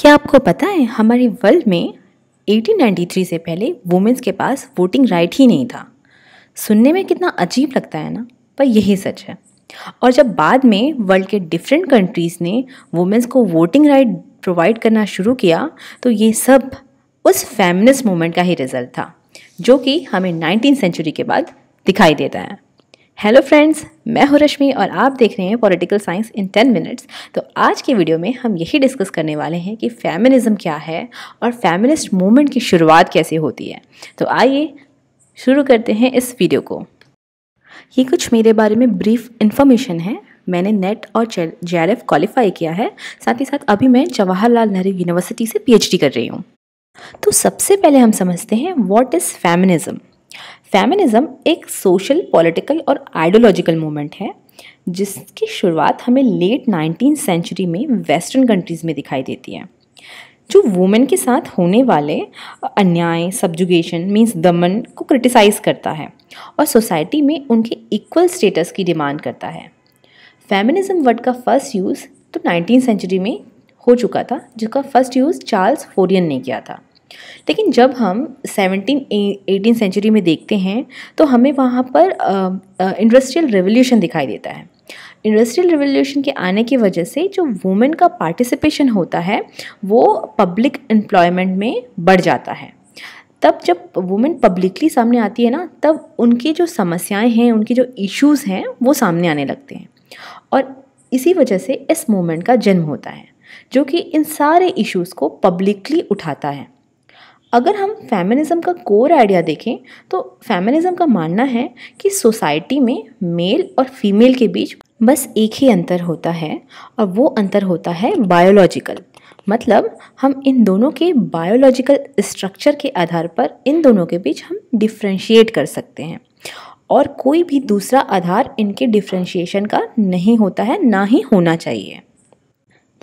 क्या आपको पता है हमारे वर्ल्ड में 1893 से पहले वुमेंस के पास वोटिंग राइट ही नहीं था सुनने में कितना अजीब लगता है ना पर यही सच है और जब बाद में वर्ल्ड के डिफरेंट कंट्रीज़ ने वुमेंस को वोटिंग राइट प्रोवाइड करना शुरू किया तो ये सब उस फेमिनिस्ट मोमेंट का ही रिजल्ट था जो कि हमें नाइनटीन सेंचुरी के बाद दिखाई देता है हेलो फ्रेंड्स मैं हूं रश्मि और आप देख रहे हैं political science in ten minutes तो आज के वीडियो में हम यही डिस्कस करने वाले हैं कि फेमिनिज़्म क्या है और फेमिनिस्ट मूवमेंट की शुरुआत कैसे होती है तो आइए शुरू करते हैं इस वीडियो को ये कुछ मेरे बारे में ब्रीफ इन्फॉर्मेशन है मैंने नेट और जे क्वालिफाई किया है साथ ही साथ अभी मैं जवाहरलाल नेहरू यूनिवर्सिटी से पी कर रही हूँ तो सबसे पहले हम समझते हैं वॉट इज़ फेमिनिज़म फेमिनिज्म एक सोशल पॉलिटिकल और आइडियोलॉजिकल मूवमेंट है जिसकी शुरुआत हमें लेट नाइनटीन सेंचुरी में वेस्टर्न कंट्रीज़ में दिखाई देती है जो वुमेन के साथ होने वाले अन्याय सब्जुगेशन मीन्स दमन को क्रिटिसाइज़ करता है और सोसाइटी में उनके इक्वल स्टेटस की डिमांड करता है फेमिनिज्म वर्ड का फर्स्ट यूज़ तो नाइनटीन सेंचुरी में हो चुका था जिसका फर्स्ट यूज़ चार्ल्स फोरियन ने किया था लेकिन जब हम सेवनटीन एटीन सेंचुरी में देखते हैं तो हमें वहाँ पर इंडस्ट्रियल रेवोल्यूशन दिखाई देता है इंडस्ट्रियल रिवोल्यूशन के आने की वजह से जो वुमेन का पार्टिसिपेशन होता है वो पब्लिक एम्प्लॉयमेंट में बढ़ जाता है तब जब वुमेन पब्लिकली सामने आती है ना तब उनकी जो समस्याएं हैं उनकी जो इश्यूज़ हैं वो सामने आने लगते हैं और इसी वजह से इस मूवमेंट का जन्म होता है जो कि इन सारे इश्यूज़ को पब्लिकली उठाता है अगर हम फेमिनिज्म का कोर आइडिया देखें तो फेमिनिज्म का मानना है कि सोसाइटी में मेल और फीमेल के बीच बस एक ही अंतर होता है और वो अंतर होता है बायोलॉजिकल मतलब हम इन दोनों के बायोलॉजिकल स्ट्रक्चर के आधार पर इन दोनों के बीच हम डिफ्रेंशिएट कर सकते हैं और कोई भी दूसरा आधार इनके डिफ्रेंशिएशन का नहीं होता है ना ही होना चाहिए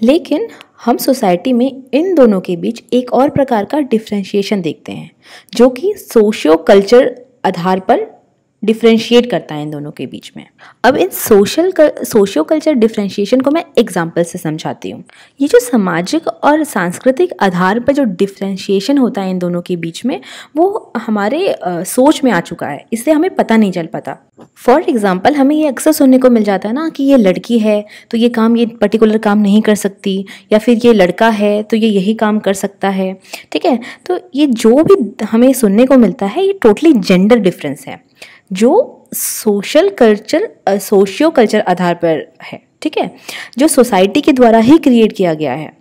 लेकिन हम सोसाइटी में इन दोनों के बीच एक और प्रकार का डिफ्रेंशिएशन देखते हैं जो कि सोशियो कल्चर आधार पर डिफ्रेंशिएट करता है इन दोनों के बीच में अब इन सोशल सोशियो कल्चर डिफ्रेंशिएशन को मैं एग्जाम्पल से समझाती हूँ ये जो सामाजिक और सांस्कृतिक आधार पर जो डिफ्रेंशिएशन होता है इन दोनों के बीच में वो हमारे आ, सोच में आ चुका है इससे हमें पता नहीं चल पाता फॉर एग्ज़ाम्पल हमें ये अक्सर सुनने को मिल जाता है ना कि ये लड़की है तो ये काम ये पर्टिकुलर काम नहीं कर सकती या फिर ये लड़का है तो ये यही काम कर सकता है ठीक है तो ये जो भी हमें सुनने को मिलता है ये टोटली जेंडर डिफरेंस है जो सोशल कल्चर सोशियो कल्चर आधार पर है ठीक है जो सोसाइटी के द्वारा ही क्रिएट किया गया है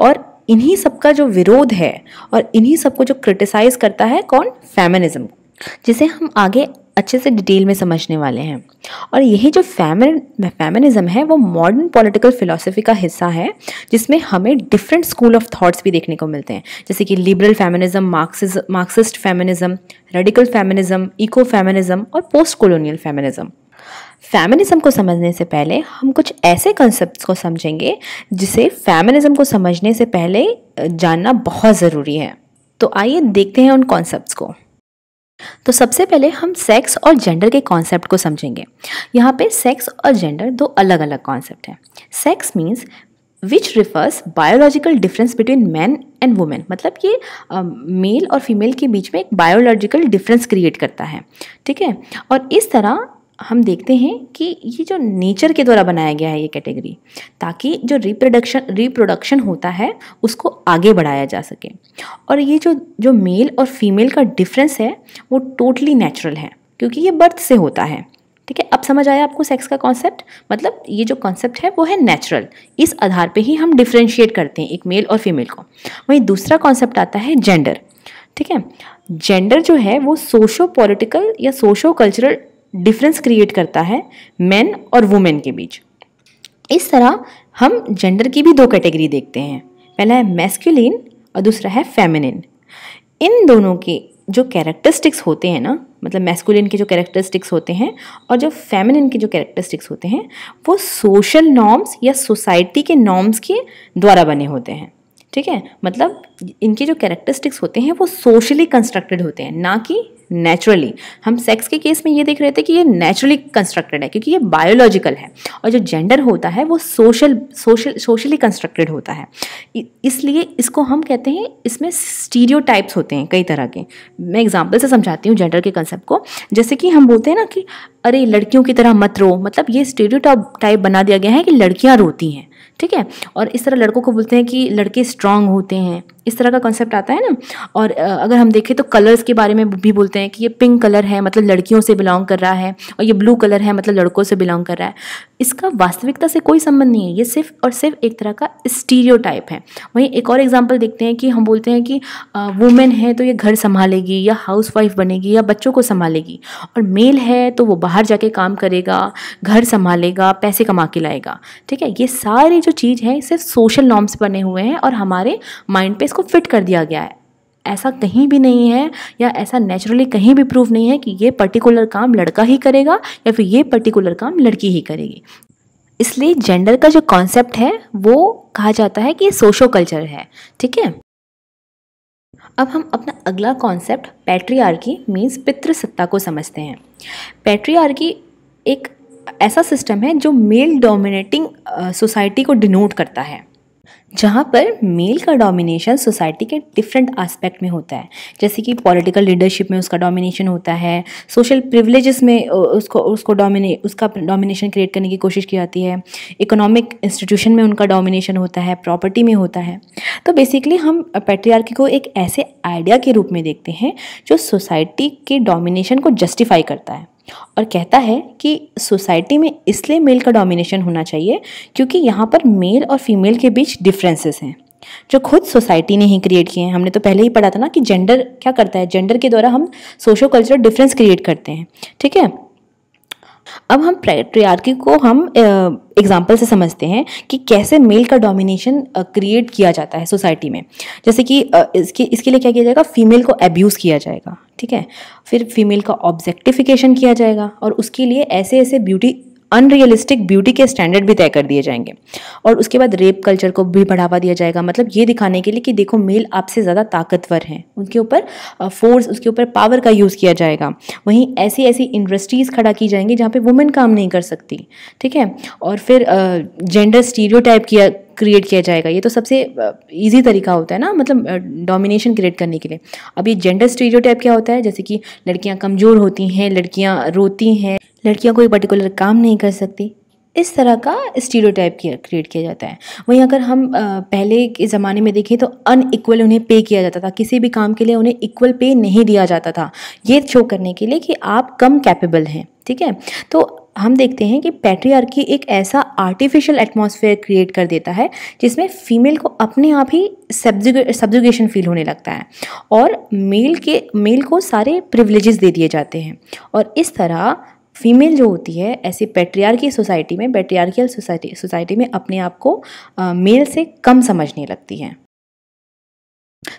और इन्हीं सब का जो विरोध है और इन्हीं सब को जो क्रिटिसाइज करता है कौन फेमिनिज्म जिसे हम आगे अच्छे से डिटेल में समझने वाले हैं और यही जो फैमिन फेमिनिज़म है वो मॉडर्न पॉलिटिकल फिलोसफी का हिस्सा है जिसमें हमें डिफरेंट स्कूल ऑफ थॉट्स भी देखने को मिलते हैं जैसे कि liberal feminism Marxist feminism radical feminism eco feminism और पोस्ट कॉलोनियल फेमिनिज़म फैमिनिज़म को समझने से पहले हम कुछ ऐसे कंसेप्ट को समझेंगे जिसे फैमिनिज़म को समझने से पहले जानना बहुत ज़रूरी है तो आइए देखते हैं उन कॉन्सेप्ट्स को तो सबसे पहले हम सेक्स और जेंडर के कॉन्सेप्ट को समझेंगे यहाँ पे सेक्स और जेंडर दो अलग अलग कॉन्सेप्ट हैं sex means which refers biological difference between man and women मतलब ये मेल और फीमेल के बीच में एक बायोलॉजिकल डिफरेंस क्रिएट करता है ठीक है और इस तरह हम देखते हैं कि ये जो नेचर के द्वारा बनाया गया है ये कैटेगरी ताकि जो रिप्रोडक्शन रिप्रोडक्शन होता है उसको आगे बढ़ाया जा सके और ये जो जो मेल और फीमेल का डिफरेंस है वो टोटली नेचुरल है क्योंकि ये बर्थ से होता है ठीक है अब समझ आया आपको सेक्स का कॉन्सेप्ट मतलब ये जो कॉन्सेप्ट है वो है नेचुरल इस आधार पर ही हम डिफ्रेंशिएट करते हैं एक मेल और फीमेल को वहीं दूसरा कॉन्सेप्ट आता है जेंडर ठीक है जेंडर जो है वो सोशो पॉलिटिकल या सोशो कल्चरल डिफरेंस क्रिएट करता है मैन और वुमेन के बीच इस तरह हम जेंडर की भी दो कैटेगरी देखते हैं पहला है मैस्कुलिन और दूसरा है फेमिनिन इन दोनों के जो कैरेक्टरिस्टिक्स होते हैं ना मतलब मैस्कुलिन के जो कैरेक्टरिस्टिक्स होते हैं और जो फेमिनिन के जो कैरेक्टरिस्टिक्स होते हैं वो सोशल नॉर्म्स या सोसाइटी के नॉर्म्स के द्वारा बने होते हैं ठीक है मतलब इनके जो कैरेक्टरिस्टिक्स होते हैं वो सोशली कंस्ट्रक्टेड होते हैं ना कि नेचुरली हम सेक्स के केस में ये देख रहे थे कि ये नेचुरली कंस्ट्रक्टेड है क्योंकि ये बायोलॉजिकल है और जो जेंडर होता है वो सोशल सोशल सोशली कंस्ट्रक्टेड होता है इसलिए इसको हम कहते हैं इसमें स्टीरियो होते हैं कई तरह के मैं एग्जाम्पल से समझाती हूँ जेंडर के कंसेप्ट को जैसे कि हम बोलते हैं ना कि अरे लड़कियों की तरह मत रो मतलब ये स्टीरियो टाइप बना दिया गया है कि लड़कियाँ रोती हैं ठीक है और इस तरह लड़कों को बोलते हैं कि लड़के स्ट्रांग होते हैं इस तरह का कॉन्सेप्ट आता है ना और अगर हम देखें तो कलर्स के बारे में भी बोलते हैं कि ये पिंक कलर है मतलब लड़कियों से बिलोंग कर रहा है और ये ब्लू कलर है मतलब लड़कों से बिलोंग कर रहा है इसका वास्तविकता से कोई संबंध नहीं है ये सिर्फ और सिर्फ एक तरह का स्टीरियो है वहीं एक और एग्जाम्पल देखते हैं कि हम बोलते हैं कि वुमेन है तो ये घर संभालेगी या हाउस वाइफ बनेगी या बच्चों को संभालेगी और मेल है तो वो बाहर जाके काम करेगा घर संभालेगा पैसे कमा के लाएगा ठीक है ये सारी जो चीज़ है सिर्फ सोशल नॉर्म्स बने हुए हैं और हमारे माइंड पे इसको फिट कर दिया गया है ऐसा कहीं भी नहीं है या ऐसा नेचुरली कहीं भी प्रूव नहीं है कि ये पर्टिकुलर काम लड़का ही करेगा या फिर ये पर्टिकुलर काम लड़की ही करेगी इसलिए जेंडर का जो कॉन्सेप्ट है वो कहा जाता है कि सोशो कल्चर है ठीक है अब हम अपना अगला कॉन्सेप्ट पैट्रियार्की मीन्स पितृसत्ता को समझते हैं पैट्रियार्की एक ऐसा सिस्टम है जो मेल डोमिनेटिंग सोसाइटी को डिनोट करता है जहाँ पर मेल का डोमिनेशन सोसाइटी के डिफरेंट एस्पेक्ट में होता है जैसे कि पॉलिटिकल लीडरशिप में उसका डोमिनेशन होता है सोशल प्रिविलेजेस में उसको उसको डोमिने उसका डोमिनेशन क्रिएट करने की कोशिश की जाती है इकोनॉमिक इंस्टीट्यूशन में उनका डोमिनेशन होता है प्रॉपर्टी में होता है तो बेसिकली हम पेट्रियार्की को एक ऐसे आइडिया के रूप में देखते हैं जो सोसाइटी के डोमिनेशन को जस्टिफाई करता है और कहता है कि सोसाइटी में इसलिए मेल का डोमिनेशन होना चाहिए क्योंकि यहाँ पर मेल और फीमेल के बीच डिफरेंसेस हैं जो खुद सोसाइटी ने ही क्रिएट किए हैं हमने तो पहले ही पढ़ा था ना कि जेंडर क्या करता है जेंडर के द्वारा हम सोशो कल्चरल डिफरेंस क्रिएट करते हैं ठीक है अब हम ट्रियार्की को हम एग्जाम्पल से समझते हैं कि कैसे मेल का डोमिनेशन क्रिएट किया जाता है सोसाइटी में जैसे कि इसके इसके लिए क्या किया जाएगा फीमेल को एब्यूज़ किया जाएगा ठीक है फिर फीमेल का ऑब्जेक्टिफिकेशन किया जाएगा और उसके लिए ऐसे ऐसे ब्यूटी अनरियलिस्टिक ब्यूटी के स्टैंडर्ड भी तय कर दिए जाएंगे और उसके बाद रेप कल्चर को भी बढ़ावा दिया जाएगा मतलब ये दिखाने के लिए कि देखो मेल आपसे ज़्यादा ताकतवर हैं उनके ऊपर फोर्स उसके ऊपर पावर का यूज़ किया जाएगा वहीं ऐसी ऐसी इंडस्ट्रीज़ खड़ा की जाएंगी जहाँ पर वुमेन काम नहीं कर सकती ठीक है और फिर जेंडर स्टीरियो किया क्रिएट किया जाएगा ये तो सबसे इजी तरीका होता है ना मतलब डोमिनेशन क्रिएट करने के लिए अब ये जेंडर स्टीरियोटाइप क्या होता है जैसे कि लड़कियां कमज़ोर होती हैं लड़कियां रोती हैं लड़कियां कोई पर्टिकुलर काम नहीं कर सकती इस तरह का टाइप क्रिएट किया जाता है वहीं अगर हम पहले के ज़माने में देखें तो अनइक्वल उन्हें पे किया जाता था किसी भी काम के लिए उन्हें इक्वल पे नहीं दिया जाता था ये शो करने के लिए कि आप कम कैपेबल हैं ठीक है तो हम देखते हैं कि पैट्रियार्की एक ऐसा आर्टिफिशियल एटमॉस्फेयर क्रिएट कर देता है जिसमें फीमेल को अपने आप ही सब्जुगेशन फील होने लगता है और मेल के मेल को सारे प्रिविलेजेस दे दिए जाते हैं और इस तरह फीमेल जो होती है ऐसी पेट्रियार्की सोसाइटी में पेट्रियार्कियल सोसाइटी सोसाइटी में अपने आप को मेल से कम समझने लगती है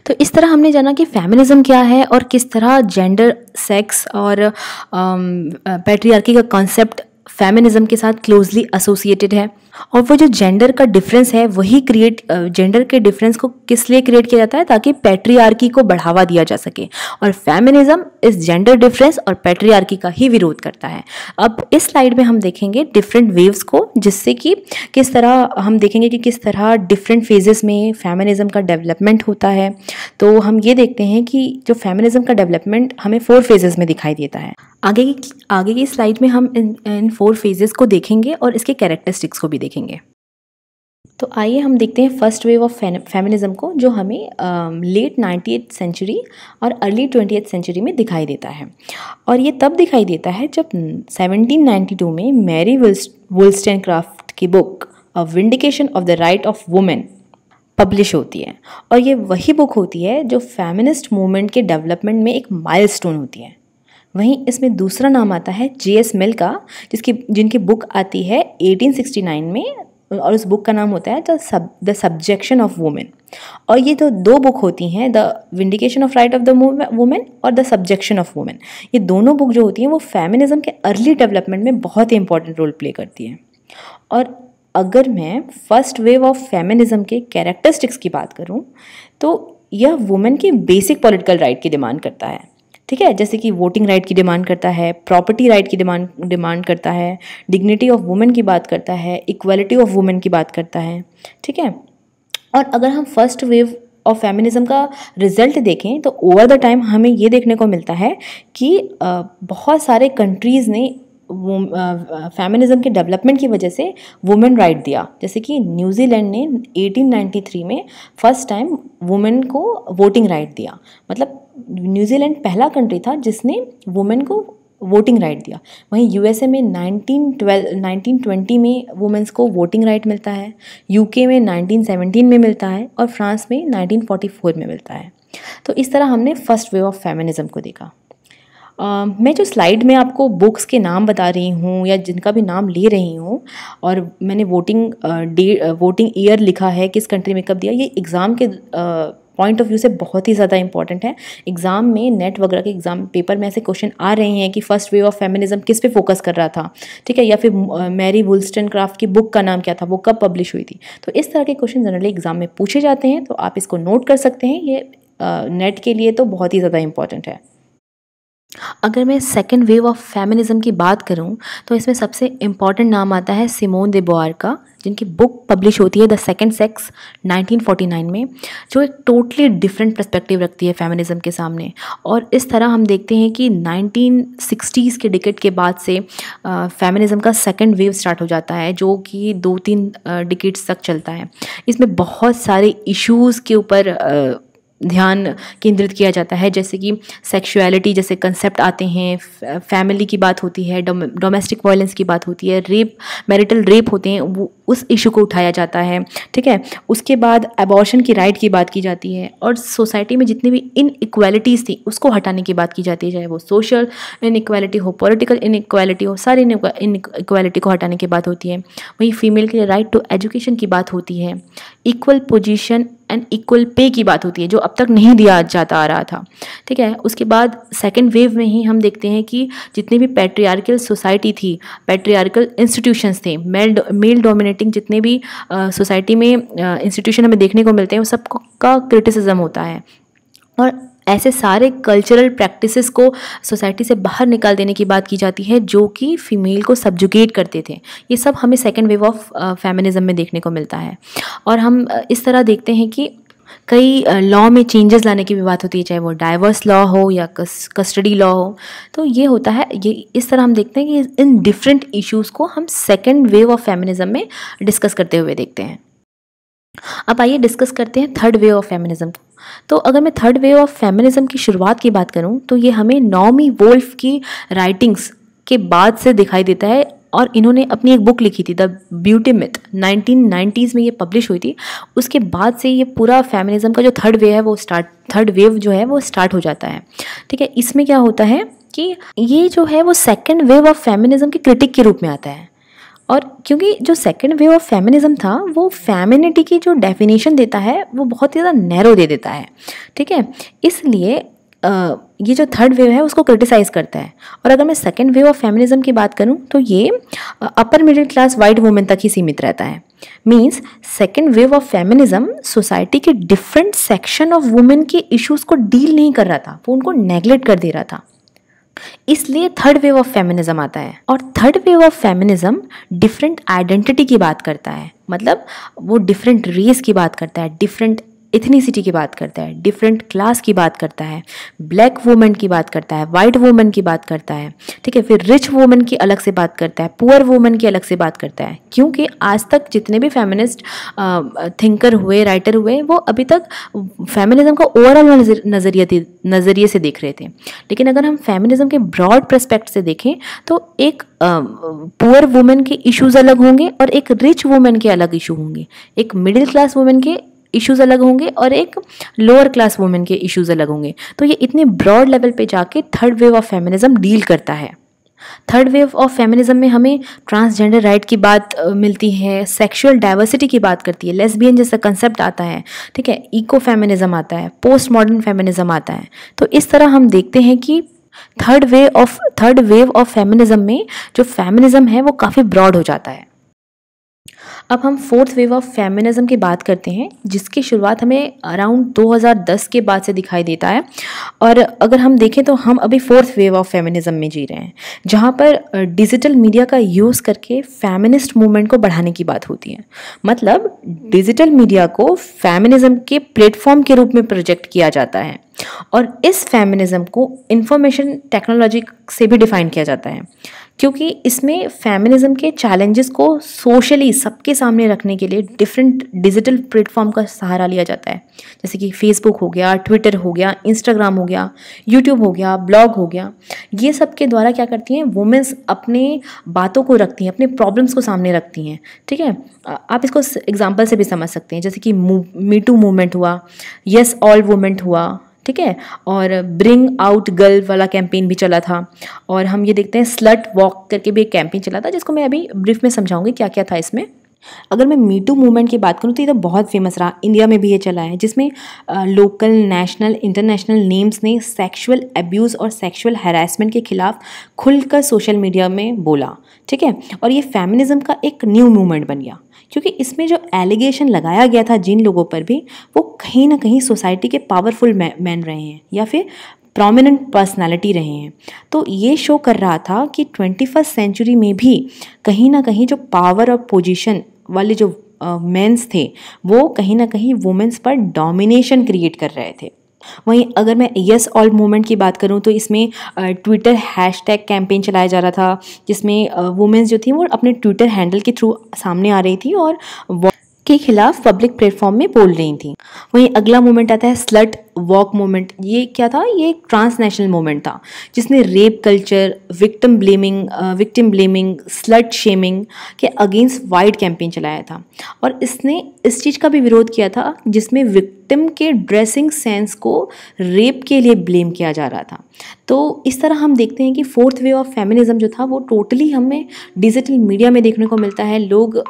तो इस तरह हमने जाना कि फेमिनिज्म क्या है और किस तरह जेंडर सेक्स और पेट्रियार्की का कॉन्सेप्ट फेमिनिज्म के साथ क्लोजली एसोसिएटेड है और वो जो जेंडर का डिफरेंस है वही क्रिएट जेंडर के डिफरेंस को किस लिए क्रिएट किया जाता है ताकि पैट्रियार्की को बढ़ावा दिया जा सके और फेमिनिज्म इस जेंडर डिफरेंस और पैट्रियार्की का ही विरोध करता है अब इस स्लाइड में हम देखेंगे डिफरेंट वेव्स को जिससे कि किस तरह हम देखेंगे कि किस तरह डिफरेंट फेजेस में फेमिनिज्म का डेवलपमेंट होता है तो हम ये देखते हैं कि जो फेमिनिज्म का डेवलपमेंट हमें फोर फेजेस में दिखाई देता है आगे की आगे की स्लाइड में हम इन इन फोर फेजेस को देखेंगे और इसके कैरेक्टरिस्टिक्स को भी देखेंगे तो आइए हम देखते हैं फर्स्ट वेव ऑफ फेमिनिज्म को जो हमें लेट नाइन्टी सेंचुरी और अर्ली ट्वेंटी सेंचुरी में दिखाई देता है और ये तब दिखाई देता है जब 1792 में मैरी वुल्स्टन क्राफ्ट की book a vindication of the right of women publish होती है और ये वही बुक होती है जो फेमिनिस्ट मूवमेंट के डेवलपमेंट में एक माइलस्टोन होती है वहीं इसमें दूसरा नाम आता है जे एस मिल का जिसकी जिनकी बुक आती है 1869 में और उस बुक का नाम होता है the sub the subjection of women और ये तो दो बुक होती हैं the vindication of right of the women और द सब्जेक्शन ऑफ वुमेन ये दोनों बुक जो होती हैं वो फेमिनिज्म के अर्ली डेवलपमेंट में बहुत ही इंपॉर्टेंट रोल प्ले करती हैं और अगर मैं फर्स्ट वेव ऑफ फेमिनिज्म के कैरेक्टरिस्टिक्स की बात करूं तो यह वुमेन के बेसिक पॉलिटिकल राइट की डिमांड करता है ठीक है जैसे कि वोटिंग राइट की डिमांड करता है प्रॉपर्टी राइट की डिमांड डिमांड करता है डिग्निटी ऑफ वुमेन की बात करता है इक्वलिटी ऑफ वुमेन की बात करता है ठीक है और अगर हम फर्स्ट वेव और फेमिनिज़म का रिजल्ट देखें तो ओवर द टाइम हमें ये देखने को मिलता है कि बहुत सारे कंट्रीज़ ने फेमिनिज़म के डेवलपमेंट की वजह से वुमेन राइट दिया जैसे कि न्यूजीलैंड ने 1893 में फर्स्ट टाइम वुमेन को वोटिंग राइट दिया मतलब न्यूजीलैंड पहला कंट्री था जिसने वुमेन को वोटिंग राइट दिया वहीं यूएसए में 1912 1920 में वुमेंस को वोटिंग राइट मिलता है यूके में 1917 में मिलता है और फ्रांस में 1944 में मिलता है तो इस तरह हमने फर्स्ट वेव ऑफ फेमिनिज्म को देखा Uh, मैं जो स्लाइड में आपको बुक्स के नाम बता रही हूँ या जिनका भी नाम ले रही हूँ और मैंने वोटिंग डे वोटिंग ईयर लिखा है किस कंट्री में कब दिया ये एग्ज़ाम के uh, पॉइंट ऑफ व्यू से बहुत ही ज़्यादा इंपॉर्टेंट है एग्ज़ाम में नेट वगैरह के एग्ज़ाम पेपर में ऐसे क्वेश्चन आ रहे हैं कि फर्स्ट वेव ऑफ फेमिनिज्म किस पे फोकस कर रहा था ठीक है या फिर मैरी वुलस्टन क्राफ्ट की बुक का नाम क्या था वो कब पब्लिश हुई थी तो इस तरह के क्वेश्चन जनरली एग्ज़ाम में पूछे जाते हैं तो आप इसको नोट कर सकते हैं ये नेट के लिए तो बहुत ही ज़्यादा इंपॉर्टेंट है अगर मैं सेकेंड वेव ऑफ फेमिनिज्म की बात करूं तो इसमें सबसे इम्पॉर्टेंट नाम आता है सिमोन बोआर का जिनकी बुक पब्लिश होती है द सेकेंड सेक्स 1949 में जो एक टोटली डिफरेंट परस्पेक्टिव रखती है फेमिनिज़म के सामने और इस तरह हम देखते हैं कि 1960s के डिकेट के बाद से फेमिनिज़म का सेकेंड वेव स्टार्ट हो जाता है जो कि दो तीन डिकेट्स तक चलता है इसमें बहुत सारे इश्यूज़ के ऊपर ध्यान केंद्रित किया जाता है जैसे कि सेक्सुअलिटी जैसे कंसेप्ट आते हैं फैमिली की बात होती है डोमेस्टिक वायलेंस की बात होती है रेप मैरिटल रेप होते हैं वो उस इशू को उठाया जाता है ठीक है उसके बाद एबॉर्शन की राइट की बात की जाती है और सोसाइटी में जितनी भी इनइक्वालिटीज़ थी उसको हटाने की बात की जाती है चाहे वो सोशल इन हो पॉलिटिकल इन हो सारी इक्वालिटी को हटाने की बात होती है वहीं फीमेल के लिए राइट टू एजुकेशन की बात होती है equal position and equal pay की बात होती है जो अब तक नहीं दिया जाता आ रहा था ठीक है उसके बाद सेकेंड वेव में ही हम देखते हैं कि जितनी भी पैट्रियार्कल सोसाइटी थी पैट्रियार्कल इंस्टीट्यूशंस थे मेल मेल डोमिनेट डोमिनेटिंग जितने भी सोसाइटी में इंस्टीट्यूशन हमें देखने को मिलते हैं उन सब का क्रिटिसिज्म होता है और ऐसे सारे कल्चरल प्रैक्टिसेस को सोसाइटी से बाहर निकाल देने की बात की जाती है जो कि फीमेल को सब्जुकेट करते थे ये सब हमें सेकेंड वेव ऑफ फेमिनिज्म में देखने को मिलता है और हम इस तरह देखते हैं कि कई लॉ में चेंजेस लाने की भी बात होती है चाहे वो डाइवर्स लॉ हो या कस्टडी लॉ हो तो ये होता है ये इस तरह हम देखते हैं कि इन डिफरेंट इश्यूज़ को हम सेकेंड वेव ऑफ फेमिनिज्म में डिस्कस करते हुए देखते हैं अब आइए डिस्कस करते हैं थर्ड वेव ऑफ फेमिनिज्म को तो अगर मैं थर्ड वेव ऑफ फेमिनिज्म की शुरुआत की बात करूं तो ये हमें नॉमी वोल्फ की राइटिंग्स के बाद से दिखाई देता है और इन्होंने अपनी एक बुक लिखी थी द ब्यूटी मिथ नाइन्टीज़ में ये पब्लिश हुई थी उसके बाद से ये पूरा फेमिनिज़म का जो थर्ड वेव है वो स्टार्ट थर्ड वेव जो है वो स्टार्ट हो जाता है ठीक है इसमें क्या होता है कि ये जो है वो सेकेंड वेव ऑफ फेमिनिज़म के क्रिटिक के रूप में आता है और क्योंकि जो सेकेंड वेव ऑफ फेमिनिज्म था वो फेमिनिटी की जो डेफिनेशन देता है वो बहुत ही ज़्यादा नैरो दे देता है ठीक है इसलिए ये जो थर्ड वेव है उसको क्रिटिसाइज़ करता है और अगर मैं सेकेंड वेव ऑफ फेमिनिज्म की बात करूँ तो ये upper middle class white women तक ही सीमित रहता है means second wave of feminism society के डिफरेंट सेक्शन ऑफ वुमेन के इश्यूज़ को डील नहीं कर रहा था वो उनको नेग्लेक्ट कर दे रहा था इसलिए थर्ड वेव ऑफ फेमिनिज्म आता है और third wave of feminism different identity की बात करता है मतलब वो डिफरेंट रेस की बात करता है डिफरेंट इथनीसिटी की बात करता है डिफरेंट क्लास की बात करता है ब्लैक वुमेन की बात करता है वाइट वूमेन की बात करता है ठीक है फिर रिच वूमेन की अलग से बात करता है पुअर वूमेन की अलग से बात करता है क्योंकि आज तक जितने भी फेमिनिस्ट थिंकर हुए राइटर हुए वो अभी तक फेमिनिज्म का ओवरऑल नज़रिए नज़रिए से देख रहे थे लेकिन अगर हम फेमिनिज्म के ब्रॉड प्रस्पेक्ट से देखें तो एक पुअर वुमेन के इश्यूज़ अलग होंगे और एक रिच वुमेन के अलग इशू होंगे एक मिडिल क्लास वुमेन के इश्यूज़ अलग होंगे और एक लोअर क्लास वुमेन के इश्यूज़ अलग होंगे तो ये इतने ब्रॉड लेवल पे जाके third wave of feminism deal करता है थर्ड वेव ऑफ फेमिनिज्म में हमें ट्रांसजेंडर राइट की बात मिलती है सेक्सुअल डाइवर्सिटी की बात करती है लेस्बियन जैसा कंसेप्ट आता है ठीक है इको फेमिनिज्म आता है पोस्ट मॉडर्न फेमिनिज्म आता है तो इस तरह हम देखते हैं कि third wave of third wave of feminism में जो फेमिनिज्म है वो काफ़ी ब्रॉड हो जाता है अब हम फोर्थ वेव ऑफ फेमिनिज़म की बात करते हैं जिसकी शुरुआत हमें अराउंड 2010 के बाद से दिखाई देता है और अगर हम देखें तो हम अभी फोर्थ वेव ऑफ फेमिनिज्म में जी रहे हैं जहाँ पर डिजिटल मीडिया का यूज़ करके फेमिनिस्ट मूवमेंट को बढ़ाने की बात होती है मतलब डिजिटल मीडिया को फेमिनिज़म के प्लेटफॉर्म के रूप में प्रोजेक्ट किया जाता है और इस फेमिनिज़म को इंफॉर्मेशन टेक्नोलॉजी से भी डिफाइन किया जाता है क्योंकि इसमें फेमिनिज्म के चैलेंजेस को सोशली सबके सामने रखने के लिए डिफरेंट डिजिटल प्लेटफॉर्म का सहारा लिया जाता है जैसे कि फेसबुक हो गया ट्विटर हो गया इंस्टाग्राम हो गया यूट्यूब हो गया ब्लॉग हो गया ये सब के द्वारा क्या करती हैं वुमेंस अपने बातों को रखती हैं अपने प्रॉब्लम्स को सामने रखती हैं ठीक है आप इसको एग्जाम्पल से भी समझ सकते हैं जैसे कि मीटू मूवमेंट हुआ येस ऑल वूमेंट हुआ ठीक है और ब्रिंग आउट गर्ल वाला कैंपेन भी चला था और हम ये देखते हैं स्लट वॉक करके भी एक कैंपेन चला था जिसको मैं अभी ब्रीफ में समझाऊंगी क्या क्या था इसमें अगर मैं मीटू मूवमेंट की बात करूँ तो ये तो बहुत फेमस रहा इंडिया में भी ये चला है जिसमें लोकल नेशनल इंटरनेशनल नेम्स ने सेक्सुअल एब्यूज़ और सेक्सुअल हरासमेंट के खिलाफ खुलकर सोशल मीडिया में बोला ठीक है और ये फेमिनिज़म का एक न्यू मूवमेंट बन गया क्योंकि इसमें जो एलिगेशन लगाया गया था जिन लोगों पर भी वो कहीं ना कहीं सोसाइटी के पावरफुल मैन रहे हैं या फिर प्रोमिनेंट पर्सनालिटी रहे हैं तो ये शो कर रहा था कि ट्वेंटी फर्स्ट सेंचुरी में भी कहीं ना कहीं जो पावर और पोजीशन वाले जो मेंस थे वो कहीं ना कहीं वुमेंस पर डोमिनेशन क्रिएट कर रहे थे वहीं अगर मैं यस ऑल मूवमेंट की बात करूँ तो इसमें ट्विटर हैश टैग कैंपेन चलाया जा रहा था जिसमें वुमेंस जो थी वो अपने ट्विटर हैंडल के थ्रू सामने आ रही थी और के खिलाफ पब्लिक प्लेटफॉर्म में बोल रही थी वहीं अगला मोमेंट आता है स्लट वॉक मोमेंट ये क्या था ये एक ट्रांसनेशनल मोमेंट था जिसने rape culture victim blaming victim blaming slut shaming के अगेंस्ट वाइड कैंपेन चलाया था और इसने इस चीज़ का भी विरोध किया था जिसमें विक्टिम के ड्रेसिंग सेंस को रेप के लिए ब्लेम किया जा रहा था तो इस तरह हम देखते हैं कि फोर्थ वे ऑफ फेमिनिज्म जो था वो टोटली हमें डिजिटल मीडिया में देखने को मिलता है लोग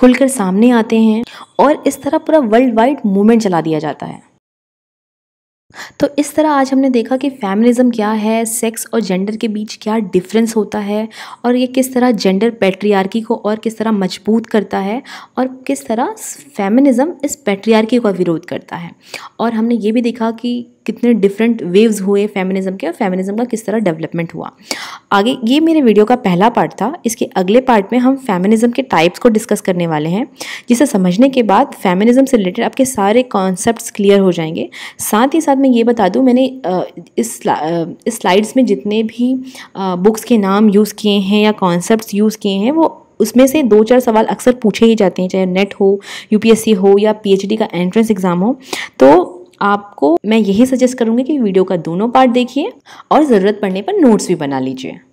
खुलकर सामने आते हैं और इस तरह पूरा वर्ल्ड वाइड मूवमेंट चला दिया जाता है तो इस तरह आज हमने देखा कि फैमिलिज्म क्या है सेक्स और जेंडर के बीच क्या डिफरेंस होता है और ये किस तरह जेंडर पेट्रियार्की को और किस तरह मजबूत करता है और किस तरह फैमिनिज़म इस पेट्रियार्की का विरोध करता है और हमने ये भी देखा कि कितने डिफरेंट वेव्स हुए फेमिनिज्म के और फेमिनिज्म का किस तरह डेवलपमेंट हुआ आगे ये मेरे वीडियो का पहला पार्ट था इसके अगले पार्ट में हम फेमिनिज्म के टाइप्स को डिस्कस करने वाले हैं जिसे समझने के बाद फेमिनिज्म से रिलेटेड आपके सारे कॉन्सेप्ट क्लियर हो जाएंगे साथ ही साथ मैं ये बता दूँ मैंने इस इस स्लाइड्स में जितने भी बुक्स के नाम यूज़ किए हैं या कॉन्सेप्ट यूज़ किए हैं वो उसमें से दो चार सवाल अक्सर पूछे ही जाते हैं चाहे नेट हो यूपीएससी हो या पीएचडी का एंट्रेंस एग्ज़ाम हो तो आपको मैं यही सजेस्ट करूंगी कि वीडियो का दोनों पार्ट देखिए और ज़रूरत पड़ने पर नोट्स भी बना लीजिए